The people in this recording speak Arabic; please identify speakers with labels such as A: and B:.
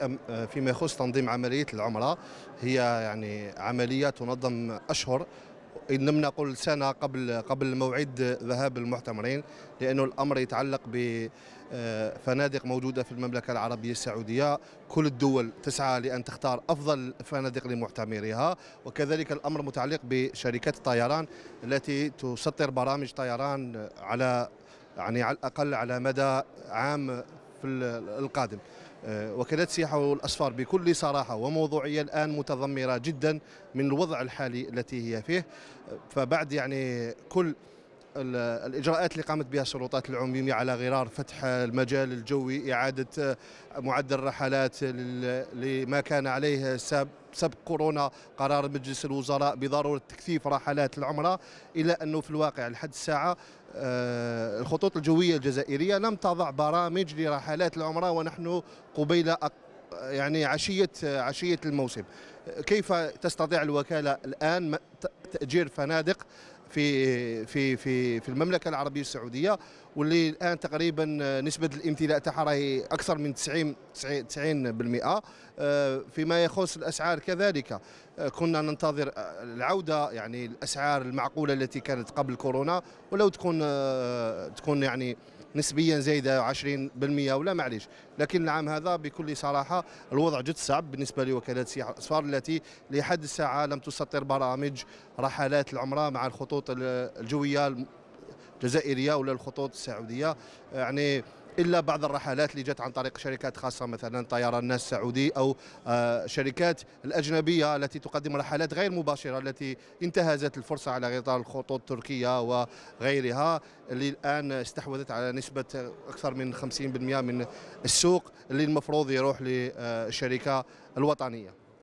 A: آه، فيما يخص تنظيم عملية العمرة هي يعني عملية تنظم أشهر إن لم نقل سنة قبل قبل موعد ذهاب المعتمرين لأنه الأمر يتعلق بفنادق آه، موجودة في المملكة العربية السعودية كل الدول تسعى لأن تختار أفضل فنادق لمعتمريها وكذلك الأمر متعلق بشركات الطيران التي تسطر برامج طيران على يعني على الأقل على مدى عام في القادم آه، وكالات السياحة والأسفار بكل صراحة وموضوعية الآن متضمره جدا من الوضع الحالي التي هي فيه آه، فبعد يعني كل الاجراءات اللي قامت بها السلطات العموميه على غرار فتح المجال الجوي اعاده آه، معدل الرحلات لما كان عليه سبق كورونا قرار مجلس الوزراء بضروره تكثيف رحلات العمره الى انه في الواقع لحد الساعه آه، الخطوط الجويه الجزائريه لم تضع برامج لرحلات العمره ونحن قبيل يعني عشيه عشيه الموسم كيف تستطيع الوكاله الان تاجير فنادق في في في في المملكه العربيه السعوديه واللي الان تقريبا نسبه الامتلاء تاعها راهي اكثر من 90 90% آه، فيما يخص الاسعار كذلك آه، كنا ننتظر آه، العوده يعني الاسعار المعقوله التي كانت قبل كورونا ولو تكون تكون يعني نسبيا زايده 20% ولا معليش لكن العام هذا بكل صراحه الوضع جد صعب بالنسبه لوكالات السياحه الاسفار التي لحد الساعه لم تسطر برامج رحلات العمره مع الخطوط الجويه الجزائريه ولا الخطوط السعوديه يعني الا بعض الرحلات اللي جت عن طريق شركات خاصه مثلا طيران السعودي او آه، شركات الاجنبيه التي تقدم رحلات غير مباشره التي انتهزت الفرصه على غطاء الخطوط التركيه وغيرها اللي الان استحوذت على نسبه اكثر من 50% من السوق اللي المفروض يروح للشركه الوطنيه